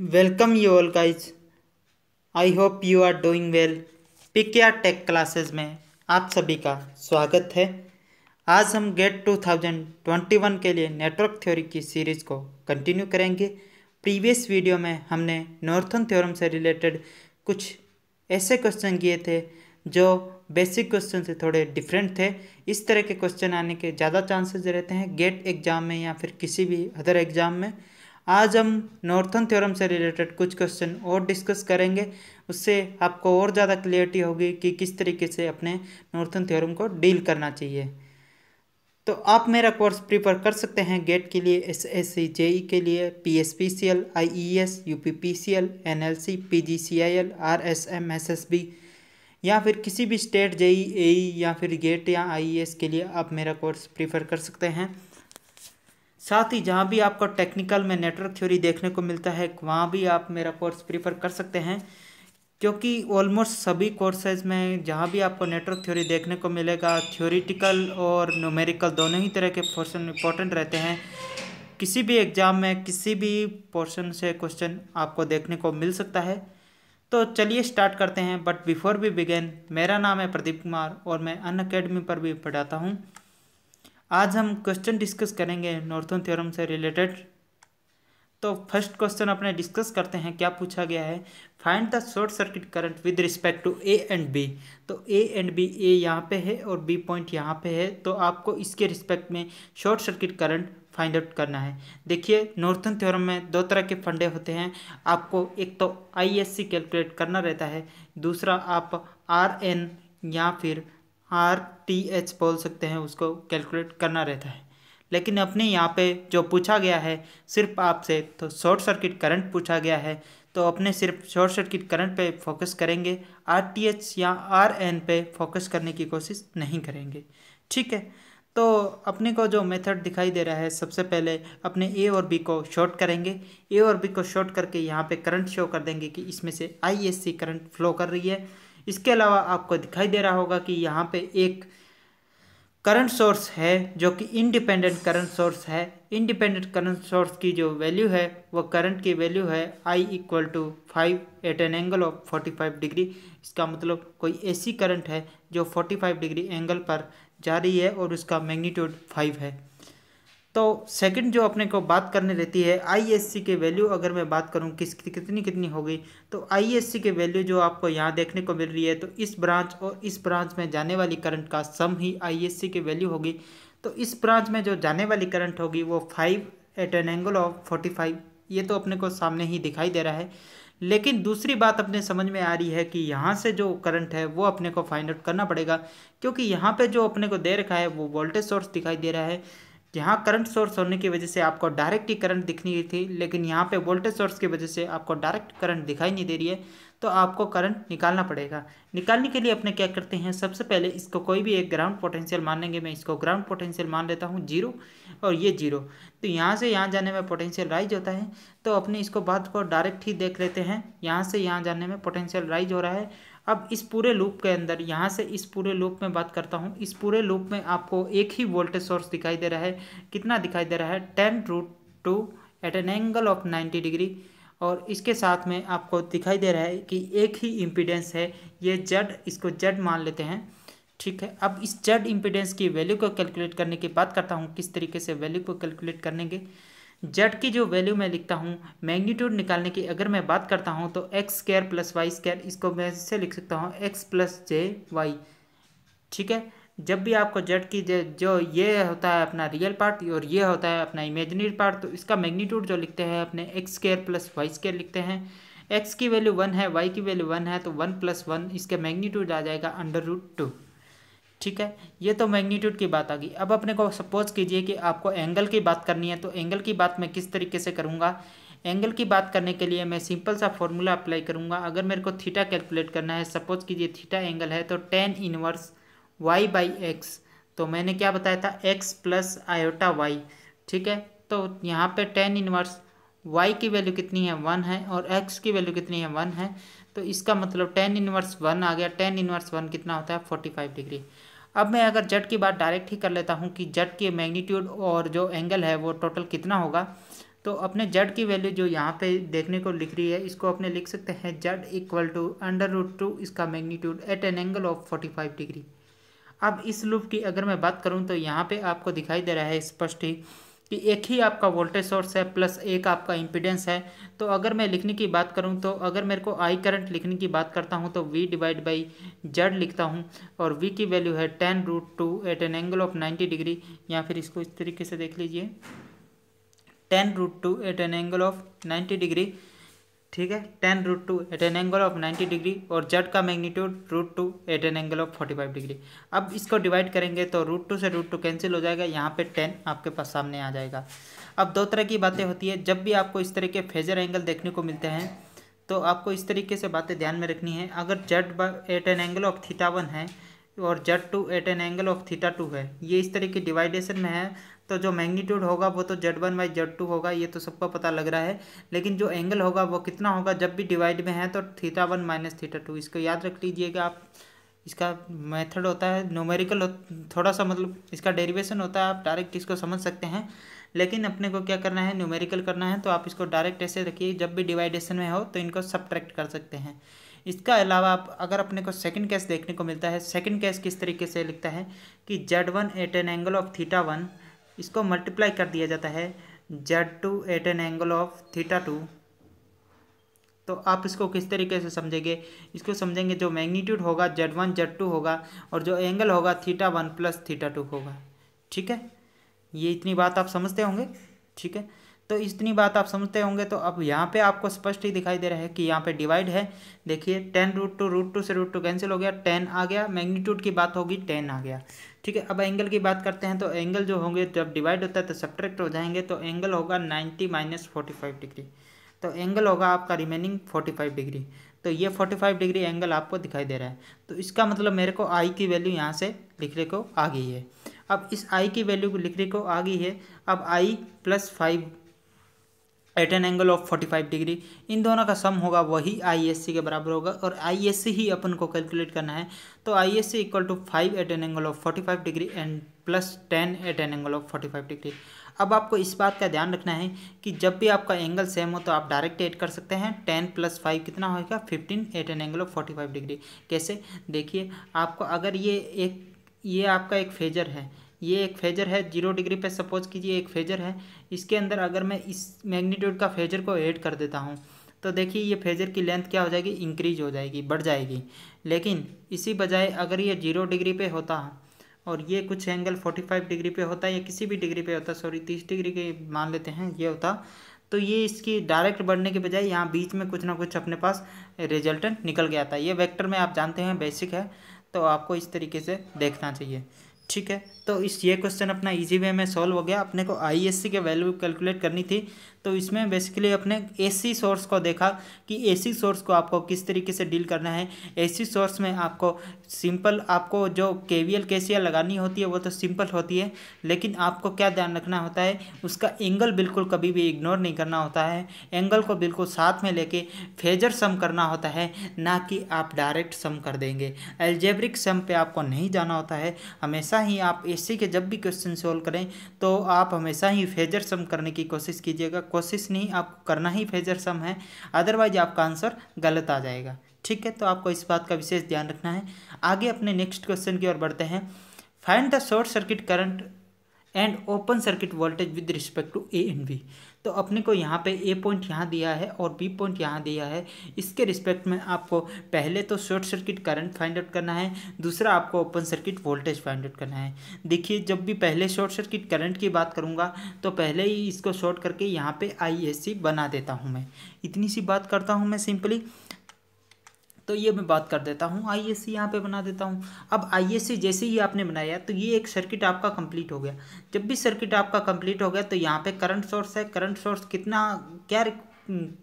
you all guys I hope you are doing well पिक pkr tech classes में आप सभी का स्वागत है आज हम गेट 2021 के लिए नेटवर्क थ्योरी की सीरीज़ को कंटिन्यू करेंगे प्रीवियस वीडियो में हमने नॉर्थन थ्योरम से रिलेटेड कुछ ऐसे क्वेश्चन किए थे जो बेसिक क्वेश्चन से थोड़े डिफरेंट थे इस तरह के क्वेश्चन आने के ज़्यादा चांसेस रहते हैं गेट एग्ज़ाम में या फिर किसी भी अदर एग्ज़ाम में आज हम नॉर्थन थ्योरम से रिलेटेड कुछ क्वेश्चन और डिस्कस करेंगे उससे आपको और ज़्यादा क्लियरिटी होगी कि किस तरीके से अपने नॉर्थन थ्योरम को डील करना चाहिए तो आप मेरा कोर्स प्रीफर कर सकते हैं गेट के लिए एस एस सी जे ई के लिए P S P C L I E S U P P C L N L C P G C I L R S M S S B या फिर किसी भी state जे ई ए या फिर gate या आई E S के लिए आप मेरा कोर्स प्रीफर कर सकते हैं साथ ही जहाँ भी आपको टेक्निकल में नेटवर्क थ्योरी देखने को मिलता है वहाँ भी आप मेरा कोर्स प्रीफर कर सकते हैं क्योंकि ऑलमोस्ट सभी कोर्सेज में जहाँ भी आपको नेटवर्क थ्योरी देखने को मिलेगा थ्योरिटिकल और न्यूमेरिकल दोनों ही तरह के पोर्शन इंपॉर्टेंट रहते हैं किसी भी एग्ज़ाम में किसी भी पोर्शन से क्वेश्चन आपको देखने को मिल सकता है तो चलिए स्टार्ट करते हैं बट बिफोर वी बिगेन मेरा नाम है प्रदीप कुमार और मैं अन अकेडमी पर भी पढ़ाता हूँ आज हम क्वेश्चन डिस्कस करेंगे नॉर्थन थ्योरम से रिलेटेड तो फर्स्ट क्वेश्चन अपने डिस्कस करते हैं क्या पूछा गया है find the short circuit current with respect to A and B तो ए एंड बी ए यहाँ पे है और बी पॉइंट यहाँ पे है तो आपको इसके रिस्पेक्ट में short circuit current find out करना है देखिए नॉर्थन थ्योरम में दो तरह के फंडे होते हैं आपको एक तो आई कैलकुलेट करना रहता है दूसरा आप आर एन या फिर आर टी एच बोल सकते हैं उसको कैलकुलेट करना रहता है लेकिन अपने यहाँ पे जो पूछा गया है सिर्फ आपसे तो शॉर्ट सर्किट करंट पूछा गया है तो अपने सिर्फ शॉर्ट सर्किट करंट पे फोकस करेंगे आर टी एच या आर एन पे फोकस करने की कोशिश नहीं करेंगे ठीक है तो अपने को जो मेथड दिखाई दे रहा है सबसे पहले अपने ए और बी को शॉर्ट करेंगे ए और बी को शॉर्ट करके यहाँ पे करंट शो कर देंगे कि इसमें से I S C current flow कर रही है इसके अलावा आपको दिखाई दे रहा होगा कि यहाँ पे एक करंट सोर्स है जो कि इंडिपेंडेंट करंट सोर्स है इंडिपेंडेंट करंट सोर्स की जो वैल्यू है वो करंट की वैल्यू है I equal to five at an angle of forty five degree इसका मतलब कोई ऐसी करंट है जो फोर्टी फाइव डिग्री एंगल पर जा रही है और उसका मैग्नीट्यूड फाइव है तो सेकंड जो अपने को बात करने रहती है आईएससी के वैल्यू अगर मैं बात करूं किस कितनी कितनी हो गई तो आईएससी के वैल्यू जो आपको यहाँ देखने को मिल रही है तो इस ब्रांच और इस ब्रांच में जाने वाली करंट का सम ही आईएससी की वैल्यू होगी तो इस ब्रांच में जो जाने वाली करंट होगी वो five at an angle of forty five ये तो अपने को सामने ही दिखाई दे रहा है लेकिन दूसरी बात अपने समझ में आ रही है कि यहाँ से जो करंट है वो अपने को फाइंड आउट करना पड़ेगा क्योंकि यहाँ पर जो अपने को दे रखा है वो वोल्टेज सोर्स दिखाई दे रहा है यहाँ करंट सोर्स होने की वजह से आपको डायरेक्ट ही करंट दिखनी थी लेकिन यहाँ पे वोल्टेज सोर्स की वजह से आपको डायरेक्ट करंट दिखाई नहीं दे रही है तो आपको करंट निकालना पड़ेगा निकालने के लिए अपने क्या करते हैं सबसे पहले इसको कोई भी एक ग्राउंड पोटेंशियल मान लेंगे मैं इसको ग्राउंड पोटेंशियल मान लेता हूँ जीरो और ये जीरो तो यहाँ से यहाँ जाने में पोटेंशियल राइज होता है तो अपने इसको बात को डायरेक्ट ही देख लेते हैं यहाँ से यहाँ जाने में पोटेंशियल राइज हो रहा है अब इस पूरे लूप के अंदर यहाँ से इस पूरे लूप में बात करता हूँ इस पूरे लूप में आपको एक ही वोल्टेज सोर्स दिखाई दे रहा है कितना दिखाई दे रहा है ten root two at an angle of ninety degree और इसके साथ में आपको दिखाई दे रहा है कि एक ही इम्पीडेंस है ये जड इसको जड मान लेते हैं ठीक है अब इस जड इम्पीडेंस की वैल्यू को कैलकुलेट करने की बात करता हूँ किस तरीके से वैल्यू को कैलकुलेट करने के जेड की जो वैल्यू मैं लिखता हूँ मैग्नीट्यूड निकालने की अगर मैं बात करता हूँ तो x square plus y square इसको मैं इससे लिख सकता हूँ एक्स प्लस जे वाई ठीक है जब भी आपको जेड की जो ये होता है अपना रियल पार्ट और ये होता है अपना इमेजनरी पार्ट तो इसका मैग्नीट्यूड जो लिखते हैं अपने x square plus y square लिखते हैं एक्स की वैल्यू वन है वाई की वैल्यू वन है तो वन प्लस वन इसका मैग्नीट्यूड आ जाएगा अंडर रूट टू ठीक है ये तो मैग्नीट्यूड की बात आ गई अब अपने को सपोज कीजिए कि आपको एंगल की बात करनी है तो एंगल की बात मैं किस तरीके से करूँगा एंगल की बात करने के लिए मैं सिंपल सा फॉर्मूला अप्लाई करूँगा अगर मेरे को थीटा कैलकुलेट करना है सपोज कीजिए थीटा एंगल है तो tan inverse y by x तो मैंने क्या बताया था एक्स प्लस आयोटा वाई ठीक है तो यहाँ पे टेन इनवर्स वाई की वैल्यू कितनी है वन है और एक्स की वैल्यू कितनी है वन है तो इसका मतलब टेन इनवर्स वन आ गया टेन इनवर्स वन कितना होता है फोर्टी फाइव डिग्री अब मैं अगर जट की बात डायरेक्ट ही कर लेता हूँ कि जट के मैग्नीट्यूड और जो एंगल है वो टोटल कितना होगा तो अपने जेड की वैल्यू जो यहाँ पे देखने को लिख रही है इसको अपने लिख सकते हैं Z equal to under root two इसका magnitude at an angle of forty five degree अब इस लूप की अगर मैं बात करूँ तो यहाँ पे आपको दिखाई दे रहा है स्पष्ट ही कि एक ही आपका वोल्टेज सोर्स है प्लस एक आपका इम्पिडेंस है तो अगर मैं लिखने की बात करूं तो अगर मेरे को आई करंट लिखने की बात करता हूं तो वी डिवाइड बाई जेड लिखता हूं और वी की वैल्यू है ten root two at an angle of ninety degree या फिर इसको इस तरीके से देख लीजिए ten root two at an angle of ninety degree ठीक है ten root two at an angle of ninety degree और जेड का magnitude root two at an angle of forty five degree अब इसको डिवाइड करेंगे तो रूट टू से root two cancel हो जाएगा यहाँ पे टेन आपके पास सामने आ जाएगा अब दो तरह की बातें होती है जब भी आपको इस तरह के फेजर एंगल देखने को मिलते हैं तो आपको इस तरीके से बातें ध्यान में रखनी है अगर Z at an angle of theta one है और Z two at an angle of theta two है ये इस तरह के डिवाइडेशन में है तो जो मैग्नीट्यूड होगा वो तो Z one by Z two होगा ये तो सबको पता लग रहा है लेकिन जो एंगल होगा वो कितना होगा जब भी डिवाइड में है तो theta one minus theta two इसको याद रख लीजिएगा आप इसका मेथड होता है न्यूमेरिकल थोड़ा सा मतलब इसका डेरिवेशन होता है आप डायरेक्ट इसको समझ सकते हैं लेकिन अपने को क्या करना है न्यूमेरिकल करना है तो आप इसको डायरेक्ट ऐसे रखिए जब भी डिवाइडेशन में हो तो इनको सब्ट्रैक्ट कर सकते हैं इसका अलावा आप अगर अपने को सेकंड केस देखने को मिलता है सेकंड केस किस तरीके से लिखता है कि Z one at an angle of theta one इसको मल्टीप्लाई कर दिया जाता है Z two at an angle of theta two तो आप इसको किस तरीके से समझेंगे इसको समझेंगे जो मैग्नीट्यूड होगा जेड वन जेड टू होगा और जो एंगल होगा theta one plus theta two होगा ठीक है ये इतनी बात आप समझते होंगे ठीक है तो इतनी बात आप समझते होंगे तो अब यहाँ पे आपको स्पष्ट ही दिखाई दे रहा है कि यहाँ पे डिवाइड है देखिए ten root two root two से रूट टू कैंसिल हो गया टेन आ गया मैग्नीट्यूड की बात होगी टेन आ गया ठीक है अब एंगल की बात करते हैं तो एंगल जो होंगे जब डिवाइड होता है तो सब्ट्रैक्ट हो जाएंगे तो एंगल होगा ninety minus forty five degree तो एंगल होगा आपका रिमेनिंग फोर्टी फाइव डिग्री तो ये फोर्टी फाइव डिग्री एंगल आपको दिखाई दे रहा है तो इसका मतलब मेरे को आई की वैल्यू यहाँ से लिखने को आ गई है अब इस आई की वैल्यू लिखने को आ गई है अब I plus five at an angle of 45 degree इन दोनों का सम होगा वही आई के बराबर होगा और आई ही अपन को कैलकुलेट करना है तो I S equal to five at an angle of 45 degree and plus ten at an angle of 45 degree अब आपको इस बात का ध्यान रखना है कि जब भी आपका एंगल सेम हो तो आप डायरेक्ट ऐड कर सकते हैं टेन प्लस फाइव कितना होगा fifteen at an angle of forty five degree कैसे देखिए आपको अगर ये एक ये आपका एक फेजर है ये एक फेजर है जीरो डिग्री पे सपोज कीजिए एक फेजर है इसके अंदर अगर मैं इस मैग्नीट्यूड का फेजर को ऐड कर देता हूँ तो देखिए ये फेजर की लेंथ क्या हो जाएगी इंक्रीज हो जाएगी बढ़ जाएगी लेकिन इसी बजाय अगर ये जीरो डिग्री पे होता और ये कुछ एंगल फोर्टी फाइव डिग्री पे होता है या किसी भी डिग्री पे होता सॉरी तीस डिग्री के मान लेते हैं ये होता तो ये इसकी डायरेक्ट बढ़ने के बजाय यहाँ बीच में कुछ ना कुछ अपने पास रिजल्टेंट निकल गया था ये वैक्टर में आप जानते हैं बेसिक है तो आपको इस तरीके से देखना चाहिए ठीक है तो इस ये क्वेश्चन अपना इजी वे में सॉल्व हो गया अपने को आईएससी के वैल्यू कैलकुलेट करनी थी तो इसमें बेसिकली अपने एसी सोर्स को देखा कि एसी सोर्स को आपको किस तरीके से डील करना है एसी सोर्स में आपको सिंपल आपको जो के केसीएल लगानी होती है वो तो सिंपल होती है लेकिन आपको क्या ध्यान रखना होता है उसका एंगल बिल्कुल कभी भी इग्नोर नहीं करना होता है एंगल को बिल्कुल साथ में लेके फेजर सम करना होता है ना कि आप डायरेक्ट सम कर देंगे एल्जेब्रिक सम पर आपको नहीं जाना होता है हमेशा ही आप ए के जब भी क्वेश्चन सोल्व करें तो आप हमेशा ही फेजर सम करने की कोशिश कीजिएगा कोशिश नहीं आपको करना ही फेजर सम है अदरवाइज आपका आंसर गलत आ जाएगा ठीक है तो आपको इस बात का विशेष ध्यान रखना है आगे अपने नेक्स्ट क्वेश्चन की ओर बढ़ते हैं find the short circuit current and open circuit voltage with respect to A and B तो अपने को यहाँ पे ए पॉइंट यहाँ दिया है और बी पॉइंट यहाँ दिया है इसके रिस्पेक्ट में आपको पहले तो short circuit current find out करना है दूसरा आपको open circuit voltage find out करना है देखिए जब भी पहले शॉर्ट सर्किट करंट की बात करूँगा तो पहले ही इसको शॉर्ट करके यहाँ पे आई बना देता हूँ मैं इतनी सी बात करता हूँ मैं सिंपली तो ये मैं बात कर देता हूँ आई एस यहाँ पर बना देता हूँ अब आई एस जैसे ही आपने बनाया तो ये एक सर्किट आपका कंप्लीट हो गया जब भी सर्किट आपका कंप्लीट हो गया तो यहाँ पे करंट सोर्स है करंट सोर्स कितना क्या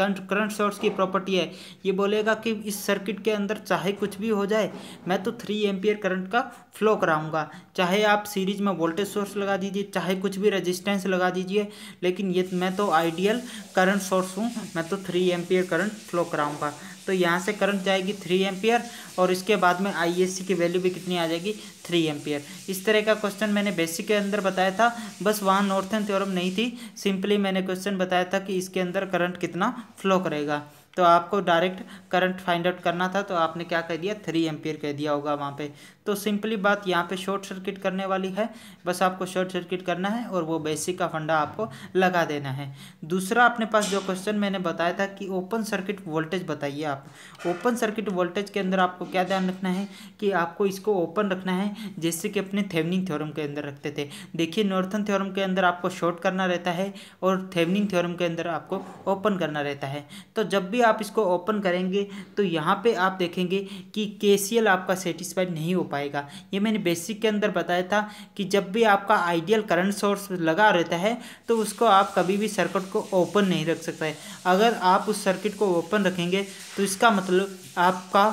करंट सोर्स की प्रॉपर्टी है ये बोलेगा कि इस सर्किट के अंदर चाहे कुछ भी हो जाए मैं तो थ्री एम्पियर करंट का फ्लो कराऊंगा चाहे आप सीरीज में वोल्टेज सोर्स लगा दीजिए चाहे कुछ भी रेजिस्टेंस लगा दीजिए लेकिन ये मैं तो आइडियल करंट सोर्स हूँ मैं तो थ्री एम्पियर करंट फ्लो कराऊंगा तो यहाँ से करंट जाएगी थ्री एम्पियर और इसके बाद में आईएससी की वैल्यू भी कितनी आ जाएगी थ्री एम्पियर इस तरह का क्वेश्चन मैंने बेसिक के अंदर बताया था बस वहाँ नॉर्थन थ्योरम नहीं थी सिंपली मैंने क्वेश्चन बताया था कि इसके अंदर करंट कितना फ्लो करेगा तो आपको डायरेक्ट करंट फाइंड आउट करना था तो आपने क्या कह दिया थ्री एम्पियर कह दिया होगा वहाँ पे तो सिंपली बात यहाँ पे शॉर्ट सर्किट करने वाली है बस आपको शॉर्ट सर्किट करना है और वो बेसिक का फंडा आपको लगा देना है दूसरा अपने पास जो क्वेश्चन मैंने बताया था कि ओपन सर्किट वोल्टेज बताइए आप ओपन सर्किट वोल्टेज के अंदर आपको क्या ध्यान रखना है कि आपको इसको ओपन रखना है जैसे कि अपने थेवनिंग थ्योरम के अंदर रखते थे देखिए नॉर्थन थ्योरम के अंदर आपको शॉर्ट करना रहता है और थेवनिंग थ्योरम के अंदर आपको ओपन करना रहता है तो जब भी आप इसको ओपन करेंगे तो यहाँ पर आप देखेंगे कि के आपका सेटिस्फाइड नहीं हो पाए पाएगा ये मैंने बेसिक के अंदर बताया था कि जब भी आपका आइडियल करंट सोर्स लगा रहता है तो उसको आप कभी भी सर्किट को ओपन नहीं रख सकते अगर आप उस सर्किट को ओपन रखेंगे तो इसका मतलब आपका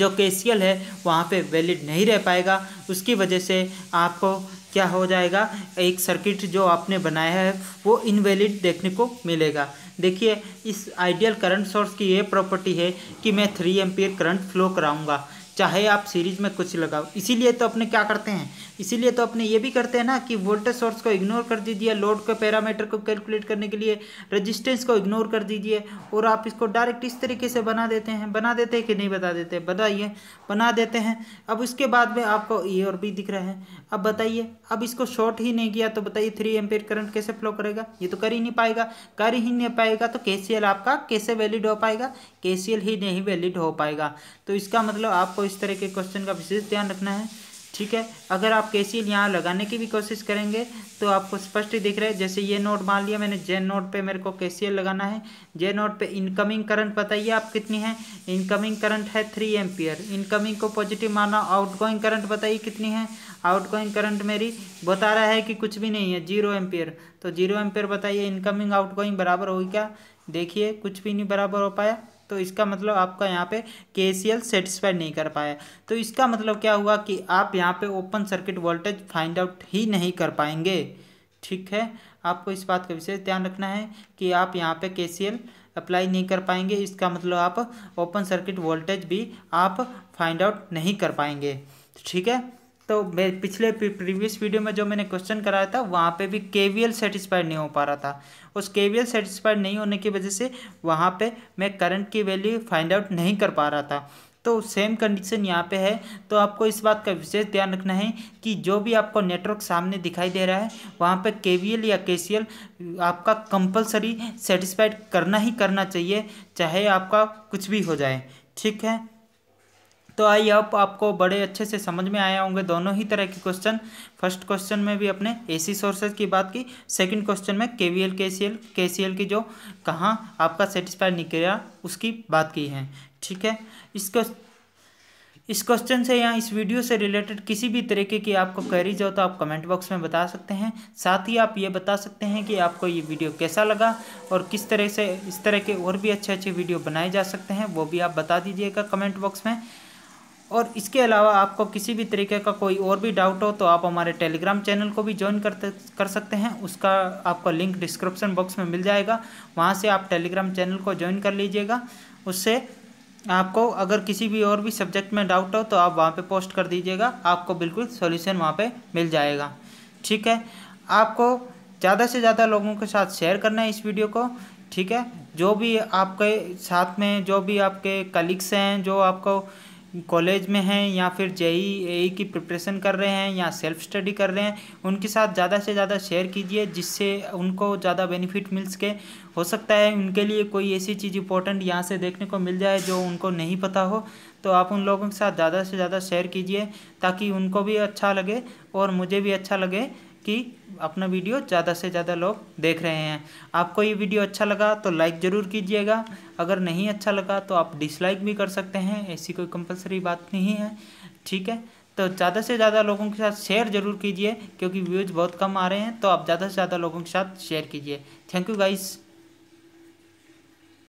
जो केसीएल है वहाँ पे वैलिड नहीं रह पाएगा उसकी वजह से आपको क्या हो जाएगा एक सर्किट जो आपने बनाया है वो इनवैलिड देखने को मिलेगा देखिए इस आइडियल करंट सोर्स की ये प्रॉपर्टी है कि मैं थ्री एम्पियर करंट फ्लो कराऊंगा चाहे आप सीरीज में कुछ लगाओ इसीलिए तो अपने क्या करते हैं इसीलिए तो अपने ये भी करते हैं ना कि वोल्टेज सोर्स को इग्नोर कर दीजिए लोड के पैरामीटर को कैलकुलेट करने के लिए रजिस्टेंस को इग्नोर कर दीजिए और आप इसको डायरेक्ट इस तरीके से बना देते हैं बना देते हैं कि नहीं बता देते बताइए बना देते हैं अब उसके बाद में आपको ए और बी दिख रहे हैं अब बताइए अब इसको शॉर्ट ही नहीं किया तो बताइए थ्री एम्पेयर करंट कैसे फ्लो करेगा ये तो कर ही नहीं पाएगा कर ही नहीं पाएगा तो के आपका कैसे वैलिड हो पाएगा के ही नहीं वैलिड हो पाएगा तो इसका मतलब आपको इस तरह के क्वेश्चन का विशेष ध्यान रखना है ठीक है अगर आप कैसील यहाँ लगाने की भी कोशिश करेंगे तो आपको स्पष्ट दिख रहा है जैसे ये नोट मान लिया मैंने जे नोट पे मेरे को एल लगाना है जे नोट पे इनकमिंग करंट बताइए आप कितनी है इनकमिंग करंट है थ्री एम्पियर इनकमिंग को पॉजिटिव माना आउटगोइंग करंट बताइए कितनी है आउटगोइंग करंट मेरी बता रहा है कि कुछ भी नहीं है जीरो एम्पियर तो जीरो एम्पियर बताइए इनकमिंग आउटगोइंग बराबर होगी क्या देखिए कुछ भी नहीं बराबर हो पाया तो इसका मतलब आपका यहाँ पे के सी एल सेटिस्फाई नहीं कर पाया तो इसका मतलब क्या हुआ कि आप यहाँ पे open circuit voltage find out ही नहीं कर पाएंगे ठीक है आपको इस बात का विशेष ध्यान रखना है कि आप यहाँ पे के सी एल अप्लाई नहीं कर पाएंगे इसका मतलब आप ओपन सर्किट वोल्टेज भी आप फाइंड आउट नहीं कर पाएंगे ठीक है तो पिछले प्रीवियस वीडियो में जो मैंने क्वेश्चन कराया था वहाँ पे भी केवीएल सेटिस्फाइड नहीं हो पा रहा था उस केवीएल सेटिस्फाइड नहीं होने की वजह से वहाँ पे मैं करंट की वैल्यू फाइंड आउट नहीं कर पा रहा था तो सेम कंडीशन यहाँ पे है तो आपको इस बात का विशेष ध्यान रखना है कि जो भी आपको नेटवर्क सामने दिखाई दे रहा है वहाँ वी एल या एल आपका कंपलसरी सेटिस्फाइड करना ही करना चाहिए चाहे आपका कुछ भी हो जाए ठीक है तो आई अब आपको बड़े अच्छे से समझ में आया होंगे दोनों ही तरह के क्वेश्चन फर्स्ट क्वेश्चन में भी अपने एसी सोर्सेज की बात की सेकंड क्वेश्चन में के वी एल के सी एल के सी एल की जो कहाँ आपका सेटिस्फाई निकला उसकी बात की है ठीक है इसको इस क्वेश्चन से या इस वीडियो से रिलेटेड किसी भी तरीके की आपको क्वेरीज हो तो आप कमेंट बॉक्स में बता सकते हैं साथ ही आप ये बता सकते हैं कि आपको ये वीडियो कैसा लगा और किस तरह से इस तरह के और भी अच्छे अच्छे वीडियो बनाए जा सकते हैं वो भी आप बता दीजिएगा कमेंट बॉक्स में और इसके अलावा आपको किसी भी तरीके का कोई और भी डाउट हो तो आप हमारे टेलीग्राम चैनल को भी ज्वाइन कर कर सकते हैं उसका आपको लिंक डिस्क्रिप्शन बॉक्स में मिल जाएगा वहाँ से आप टेलीग्राम चैनल को ज्वाइन कर लीजिएगा उससे आपको अगर किसी भी और भी सब्जेक्ट में डाउट हो तो आप वहाँ पे पोस्ट कर दीजिएगा आपको बिल्कुल सॉल्यूशन वहाँ पे मिल जाएगा ठीक है आपको ज़्यादा से ज़्यादा लोगों के साथ शेयर करना है इस वीडियो को ठीक है जो भी आपके साथ में जो भी आपके कलीग्स हैं जो आपको कॉलेज में हैं या फिर जेई ए की प्रिपरेशन कर रहे हैं या सेल्फ स्टडी कर रहे हैं उनके साथ ज़्यादा से ज़्यादा शेयर कीजिए जिससे उनको ज़्यादा बेनिफिट मिल सके हो सकता है उनके लिए कोई ऐसी चीज़ इंपॉर्टेंट यहाँ से देखने को मिल जाए जो उनको नहीं पता हो तो आप उन लोगों के साथ ज़्यादा से ज़्यादा शेयर कीजिए ताकि उनको भी अच्छा लगे और मुझे भी अच्छा लगे कि अपना वीडियो ज़्यादा से ज़्यादा लोग देख रहे हैं आपको ये वीडियो अच्छा लगा तो लाइक ज़रूर कीजिएगा अगर नहीं अच्छा लगा तो आप डिसलाइक भी कर सकते हैं ऐसी कोई कंपलसरी बात नहीं है ठीक है तो ज़्यादा से ज़्यादा लोगों के साथ शेयर जरूर कीजिए क्योंकि व्यूज़ बहुत कम आ रहे हैं तो आप ज़्यादा से ज़्यादा लोगों के साथ शेयर कीजिए थैंक यू गाइस